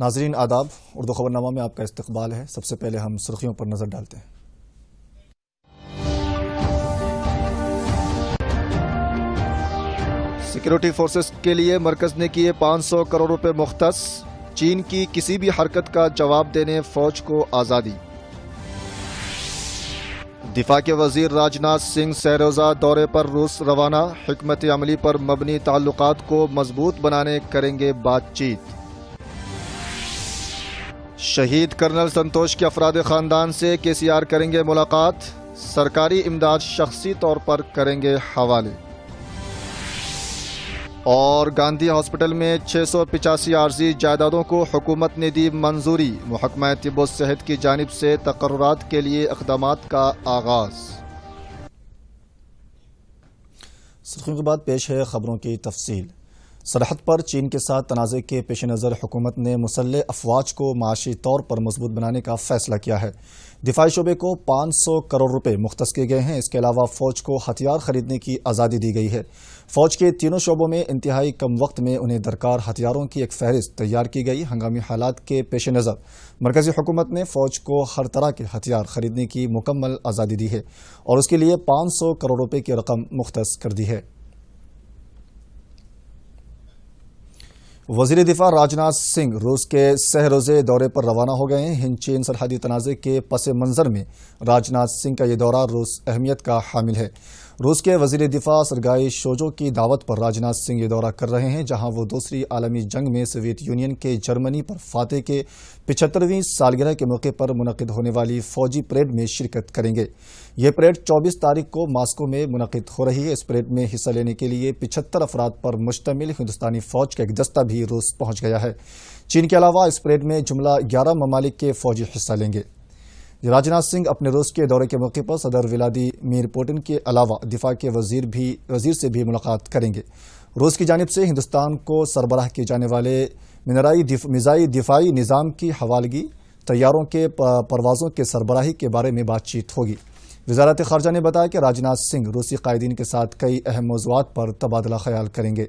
नाजरीन आदाब उर्दू खबरनामा में आपका इस्तकबाल है सबसे पहले हम सुर्खियों पर नज़र डालते हैं सिक्योरिटी फोर्सेस के लिए मरकज ने किए 500 करोड़ रुपए मुख्त चीन की किसी भी हरकत का जवाब देने फौज को आज़ादी दिफा के वजीर राजनाथ सिंह सहरोजा दौरे पर रूस रवाना हमत अमली पर मबनी ताल्लुक को मजबूत बनाने करेंगे बातचीत शहीद कर्नल संतोष के अफराद ख़ानदान से के सी आर करेंगे मुलाकात सरकारी इमदाद शख्सी तौर पर करेंगे हवाले और गांधी हॉस्पिटल में छः सौ पिचासी आर्जी जायदादों को हुकूमत ने दी मंजूरी महकमा तिब्बो सेहत की जानब से तकर्रात के लिए इकदाम का आगाज़ सुर्खियों के बाद पेश है ख़बरों की तफसील सरहद पर चीन के साथ तनाज़े के पेश नज़र हुकूमत ने मुसल अफवाज को माशी तौर पर मजबूत बनाने का फैसला किया है दिफाई शोबे को पाँच सौ करोड़ रुपये मुख्त किए गए हैं इसके अलावा फ़ौज को हथियार खरीदने की आज़ादी दी गई है फ़ौज के तीनों शोबों में इंतहाई कम वक्त में उन्हें दरकार हथियारों की एक फहरिस्त तैयार की गई हंगामी हालात के पेश नज़र मरकज़ी हुकूमत ने फ़ौज को हर तरह के हथियार खरीदने की मुकम्मल आज़ादी दी है और उसके लिए पाँच सौ करोड़ रुपये की रकम मुख्त कर दी है वजीर दिफा राजनाथ सिंह रूस के सह रोजे दौरे पर रवाना हो गए हैं हिंद चीन सरहदी तनाज़े के पस मंज़र में राजनाथ सिंह का यह दौरा रूस अहमियत का हामिल है रूस के वजीर दिफा सरगाई शोजो की दावत पर राजनाथ सिंह ये दौरा कर रहे हैं जहां वो दूसरी आलमी जंग में सोवियत यूनियन के जर्मनी पर फातह के पिछहत्तरवीं सालगिरह के मौके पर मुनद होने वाली फौजी परेड में शिरकत करेंगे ये परेड 24 तारीख को मास्को में मुनद हो रही है इस परेड में हिस्सा लेने के लिए पिछहत्तर अफराद पर मुश्तमिल हिंदुस्तानी फौज का एक दस्ता भी रूस पहुंच गया है चीन के अलावा इस परेड में जुमला ग्यारह ममालिक के फौजी हिस्सा लेंगे राजनाथ सिंह अपने रूस के दौरे के मौके पर सदर मीर पोटिन के अलावा दिफा के वजीर भी वजीर से भी मुलाकात करेंगे रूस की जानब से हिंदुस्तान को सरबराह किए जाने वाले मिनराई दिफ, मिज़ाई दिफाई निज़ाम की हवालगी तैयारों के परवाज़ों के सरबराही के बारे में बातचीत होगी वजारत खारजा ने बताया कि राजनाथ सिंह रूसी कायदीन के साथ कई अहम मौजूद पर तबादला ख्याल करेंगे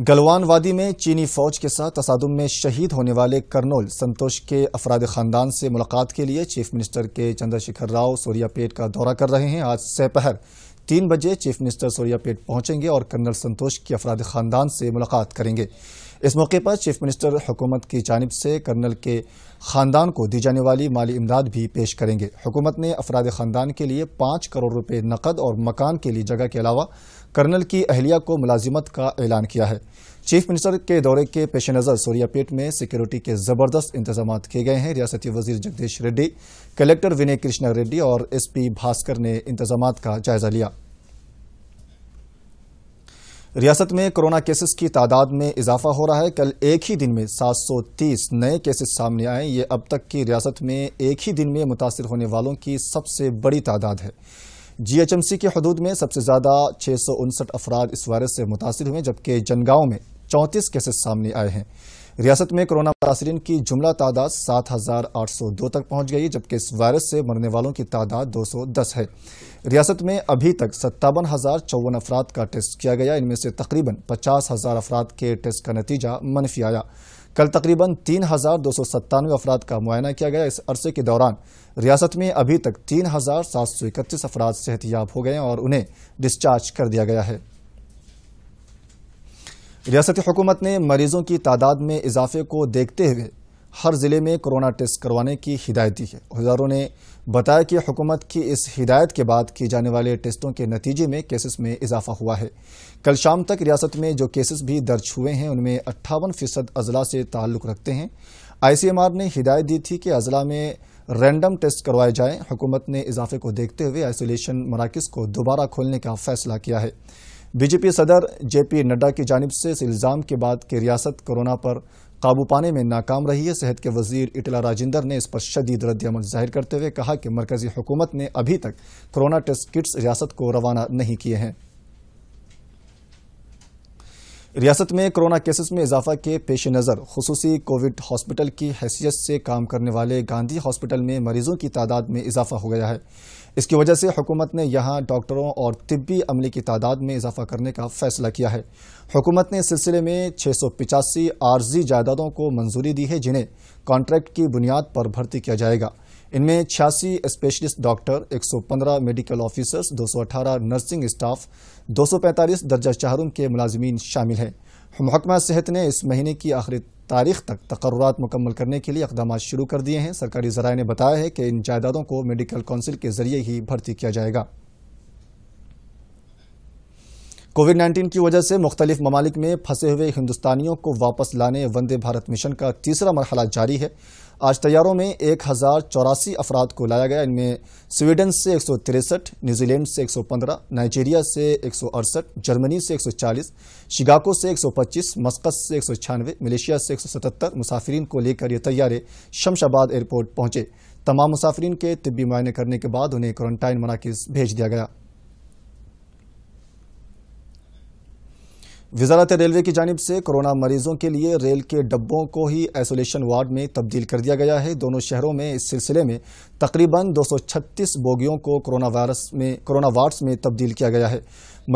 गलवान वादी में चीनी फौज के साथ तसादम में शहीद होने वाले कर्नोल संतोष के अफराद खानदान से मुलाकात के लिए चीफ मिनिस्टर के चंद्रशेखर राव सोरियापेट का दौरा कर रहे हैं आज सपहर तीन बजे चीफ मिनिस्टर सोरियापेट पहुंचेंगे और कर्नल संतोष के अफराद खानदान से मुलाकात करेंगे इस मौके पर चीफ मिनिस्टर हुकूमत की जानब से कर्नल के ख़ानदान को दी जाने वाली माली इमदाद भी पेश करेंगे हुकूमत ने अफराद ख़ानदान के लिए पांच करोड़ रुपये नकद और मकान के लिए जगह के अलावा कर्नल की अहलिया को मुलाजिमत का ऐलान किया है चीफ मिनिस्टर के दौरे के पेश नज़र सोरियापेट में सिक्योरिटी के ज़बरदस्त इंतजाम किए गए हैं रियासती वजीर जगदीश रेड्डी कलेक्टर विनय कृष्णा रेड्डी और एसपी भास्कर ने इंतजाम का जायजा लिया रियासत में कोरोना केसेस की तादाद में इजाफा हो रहा है कल एक ही दिन में 730 नए केसेस सामने आए ये अब तक की रियासत में एक ही दिन में मुतासर होने वालों की सबसे बड़ी तादाद है जीएचएमसी के हदूद में सबसे ज़्यादा छः सौ उनसठ अफराद इस वायरस से मुतासर हुए जबकि जनगांव में चौंतीस केसेस सामने आए हैं रियासत में कोरोना मुतासरीन की जुमला तादाद 7,802 तक पहुंच गई जबकि इस वायरस से मरने वालों की तादाद 210 है रियासत में अभी तक सत्तावन हज़ार चौवन अफराद का टेस्ट किया गया इनमें से तकरीबन पचास हज़ार अफराद के टेस्ट का नतीजा मनफी आया कल तकरीबन तीन हज़ार दो सौ सत्तानवे अफराद का मुआयना किया गया इस अरसे के दौरान रियासत में अभी तक तीन हज़ार सात सौ इकतीस अफराद सेहतियाब हो गए और उन्हें डिस्चार्ज कर दिया गया है रियासती हुकूमत ने मरीजों की तादाद में इजाफे को देखते हुए हर ज़िले में कोरोना टेस्ट करवाने की हिदायत दी है हज़ारों ने बताया कि हुकूमत की इस हिदायत के बाद किए जाने वाले टेस्टों के नतीजे में केसेस में इजाफा हुआ है कल शाम तक रियासत में जो केसेस भी दर्ज हुए हैं उनमें अट्ठावन फ़ीसद अजला से ताल्लुक़ रखते हैं आई सी एम आर ने हिदायत दी थी कि अजला में रैंडम टेस्ट करवाए जाएँ हुकूमत ने इजाफे को देखते हुए आइसोलेशन मराकज़ को दोबारा खोलने का फैसला किया है बीजेपी सदर जेपी नड्डा की जानब से इस इल्ज़ाम के बाद कि रियासत कोरोना पर काबू पाने में नाकाम रही है सेहत के वजीर इटला राजेंद्र ने इस पर शदीद रद्दमल जाहिर करते हुए कहा कि मरकजी हुकूमत ने अभी तक कोरोना टेस्ट किट्स रियासत को रवाना नहीं किए हैं रियासत में कोरोना केसेस में इजाफा के पेश नज़र खसूसी कोविड हॉस्पिटल की हैसियत से काम करने वाले गांधी हॉस्पिटल में मरीजों की तादाद में इजाफा हो गया है इसकी वजह से हुकूमत ने यहाँ डॉक्टरों और तिब्बी अमले की तादाद में इजाफा करने का फैसला किया है हुकूमत ने इस सिलसिले में छः सौ पिचासी आर्जी जायदादों को मंजूरी दी है जिन्हें कॉन्ट्रैक्ट की बुनियाद पर भर्ती किया जाएगा इनमें छियासी specialist doctor 115 medical officers 218 nursing staff 245 दर्जा चाहरुम के मुलाजमीन शामिल हैं महकमा सेहत ने इस महीने की आखिरी तारीख तक तकर मुकम्मल करने के लिए इकदाम शुरू कर दिए हैं सरकारी जराए ने बताया है कि इन जायदादों को मेडिकल काउंसिल के जरिए ही भर्ती किया जाएगा कोविड नाइन्टीन की वजह से मुख्तलिफ ममालिक में फंसे हुए हिंदुस्तानियों को वापस लाने वंदे भारत मिशन का तीसरा मरहला जारी है आज तैयारों में एक हज़ार चौरासी अफराद को लाया गया इनमें स्वीडन से एक सौ तिरसठ न्यूजीलैंड से एक सौ पंद्रह नाइजीरिया से एक सौ अड़सठ जर्मनी से एक सौ चालीस शिकागो से एक सौ पच्चीस मस्कत से एक सौ छियानवे मलेशिया से एक सौ सतहत्तर मुसाफरीन को लेकर ये तैयारे शमशाबाद एयरपोर्ट पहुंचे तमाम मुसाफिरीन के तबी मुआयने करने के बाद उन्हें क्वारंटाइन मनाकज भेज दिया गया वजारत रेलवे की जानब से कोरोना मरीजों के लिए रेल के डब्बों को ही आइसोलेशन वार्ड में तब्दील कर दिया गया है दोनों शहरों में इस सिलसिले में तकरीबन 236 बोगियों को कोरोना वायरस में कोरोना वार्ड्स में तब्दील किया गया है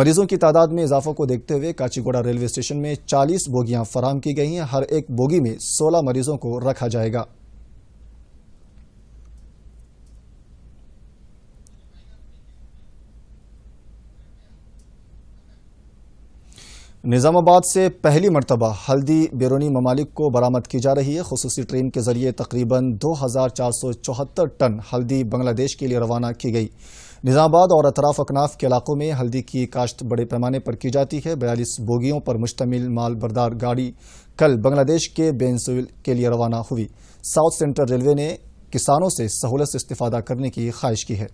मरीजों की तादाद में इजाफों को देखते हुए काचीगोड़ा रेलवे स्टेशन में 40 बोगियां फराम की गई हैं हर एक बोगी में सोलह मरीजों को रखा जाएगा निज़ामाबाद से पहली मरतबा हल्दी बैरूनी ममालिक को बरामद की जा रही है खसूसी ट्रेन के जरिए तकरीबन 2474 टन हल्दी बांग्लादेश के लिए रवाना की गई निज़ामाबाद और अतराफ अकनाफ के इलाकों में हल्दी की काश्त बड़े पैमाने पर की जाती है बयालीस बोगियों पर मुश्तमिल माल बरदार गाड़ी कल बांग्लादेश के बेनसुल के लिए रवाना हुई साउथ सेंट्रल रेलवे ने किसानों से सहूलत से इस्ता करने की ख्वाहिश की है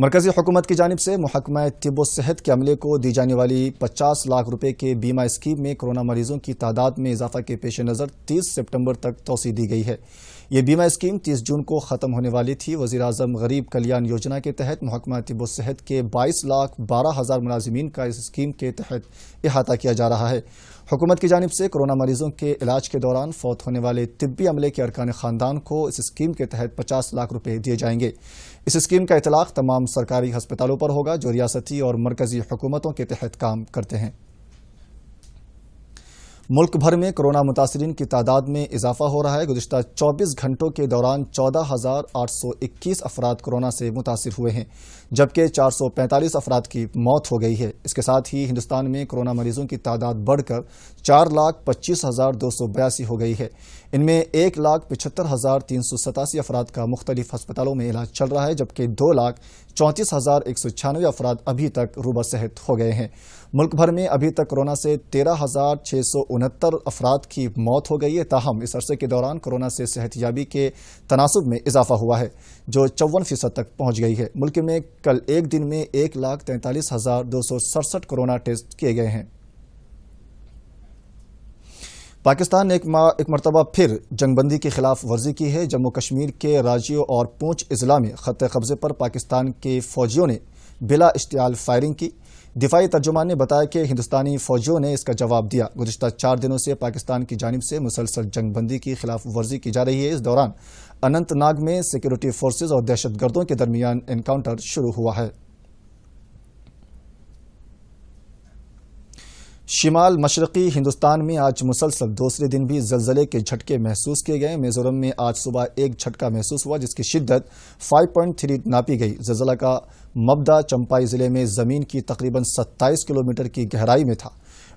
मरकजी हुकूमत की जानब से महकमा तिब सेहत के अमले को दी जाने वाली पचास लाख रुपये के बीमा स्कीम में कोरोना मरीजों की तादाद में इजाफा के पेश नज़र तीस सितंबर तक तोसी दी गई है ये बीमा स्कीम 30 जून को ख़त्म होने वाली थी वजी अजम गरीब कल्याण योजना के तहत महकमा तिब सेहत के बाईस लाख बारह हज़ार मुलाजमीन का इस स्कीम के तहत अहाता किया जा रहा है हुकूमत की जानब से कोरोना मरीजों के इलाज के दौरान फौत होने वाले तिब्बी अमले के अरकान ख़ानदान को इस स्कीम के तहत पचास लाख रुपये दिए जाएंगे इस स्कीम का इतलाक़ तमाम सरकारी हस्पतालों पर होगा जो रियासती और मरकजी हुकूमतों के तहत काम करते हैं मुल्क भर में कोरोना मुतासरी की तादाद में इजाफा हो रहा है गुजशत 24 घंटों के दौरान 14,821 अफराद कोरोना से मुतासर हुए हैं जबकि 445 अफराद की मौत हो गई है इसके साथ ही हिंदुस्तान में कोरोना मरीजों की तादाद बढ़कर चार लाख पच्चीस हज़ार दो सौ बयासी हो गई है इनमें एक लाख पिछहत्तर हज़ार तीन सौ सतासी अफराद का मुख्तलिफ हस्पतालों में इलाज चल रहा है जबकि दो लाख चौंतीस हज़ार एक सौ छियानवे अफराद अभी तक रूबा सेहत हो गए हैं मुल्क भर में अभी तक कोरोना से तेरह हज़ार छः सौ उनहत्तर अफराद की मौत हो गई है ताहम इस अरसे के दौरान कोरोना से सेहतियाबी के तनासब में इजाफा हुआ है जो चौवन फीसद तक पहुँच गई है मुल्क में कल एक दिन में एक लाख तैंतालीस हज़ार दो सौ सड़सठ कोरोना टेस्ट किए गए हैं पाकिस्तान ने एक, एक मरतबा फिर जंगबंदी की खिलाफ वर्जी की है जम्मू कश्मीर के राज्यों और पूंछ अजला में खत कब्जे पर पाकिस्तान के फौजियों ने बिला इश्तियाल फायरिंग की दिफाई तर्जुमान ने बताया कि हिंदुस्तानी फौजियों ने इसका जवाब दिया गुजशत चार दिनों से पाकिस्तान की जानब से मुसलसल जंगबंदी की खिलाफ वर्जी की जा रही है इस दौरान अनंतनाग में सिक्योरिटी फोर्सेज और दहशतगर्दों के दरमियान इनकाउंटर शुरू हुआ है शिमाल मशरकी हिंदुस्तान में आज मुसलसल दूसरे दिन भी जलजले के झटके महसूस किए गए मिजोरम में आज सुबह एक झटका महसूस हुआ जिसकी शिद्दत 5.3 नापी गई जलजला का मबदा चंपाई ज़िले में ज़मीन की तकरीबन 27 किलोमीटर की गहराई में था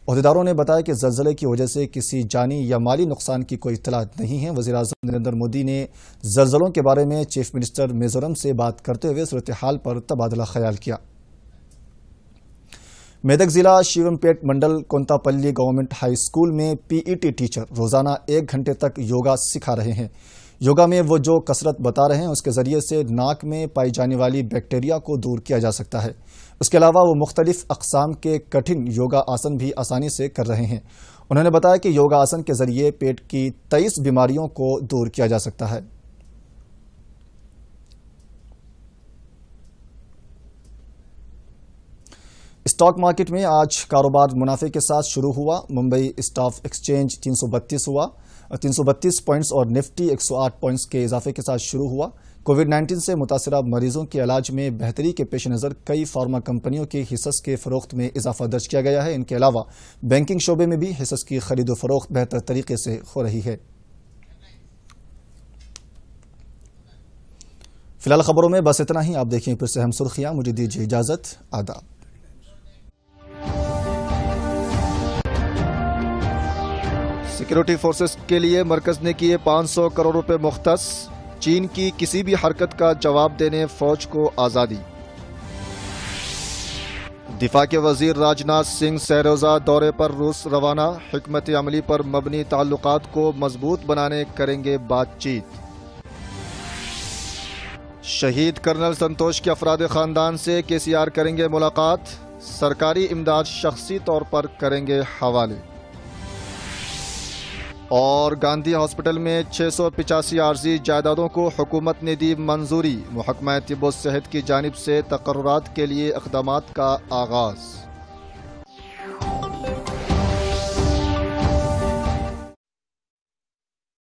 अहदेदारों ने बताया कि जलजले की वजह से किसी जानी या माली नुकसान की कोई इतला नहीं है वजी अजम नरेंद्र मोदी ने जलजलों के बारे में चीफ मिनिस्टर मिजोरम से बात करते हुए सूरत हाल पर तबादला ख्याल किया मेदक जिला Shivampet mandal Kontapalli government high school में पीईटी टीचर रोजाना एक घंटे तक योगा सिखा रहे हैं योगा में वो जो कसरत बता रहे हैं उसके ज़रिए से नाक में पाई जाने वाली बैक्टीरिया को दूर किया जा सकता है उसके अलावा वो मुख्तलिफ़ अकसाम के कठिन योगा आसन भी आसानी से कर रहे हैं उन्होंने बताया कि योगा आसन के ज़रिए पेट की तेईस बीमारियों को दूर किया जा सकता है स्टॉक मार्केट में आज कारोबार मुनाफे के साथ शुरू हुआ मुंबई स्टॉक एक्सचेंज 332 हुआ 332 पॉइंट्स और निफ्टी 108 पॉइंट्स के इजाफे के साथ शुरू हुआ कोविड 19 से मुतासर मरीजों के इलाज में बेहतरी के पेश नज़र कई फार्मा कंपनियों के हिस्स के फरोख्त में इजाफा दर्ज किया गया है इनके अलावा बैंकिंग शोबे में भी हिस्स की खरीदो फरोख्त बेहतर तरीके से हो रही है फिलहाल खबरों में बस इतना ही आप देखें फिर से हम सुर्खियाँ मुझे दीजिए इजाज़त आदाब सिक्योरिटी फोर्सेस के लिए मरकज ने किए 500 करोड़ रुपए मुख्त चीन की किसी भी हरकत का जवाब देने फौज को आज़ादी दिफा के वजीर राजनाथ सिंह सहरोजा दौरे पर रूस रवाना हमत अमली पर मबनी ताल्लुक को मजबूत बनाने करेंगे बातचीत शहीद कर्नल संतोष के अफराद खानदान से के सी आर करेंगे मुलाकात सरकारी इमदाद शख्सी तौर पर करेंगे हवाले और गांधी हॉस्पिटल में छः सौ पिचासी आर्जी जायदादों को हुकूमत ने दी मंजूरी महकमा तिब्बत सेहत की जानब से तकर्रात के लिए इकदाम का आगाज़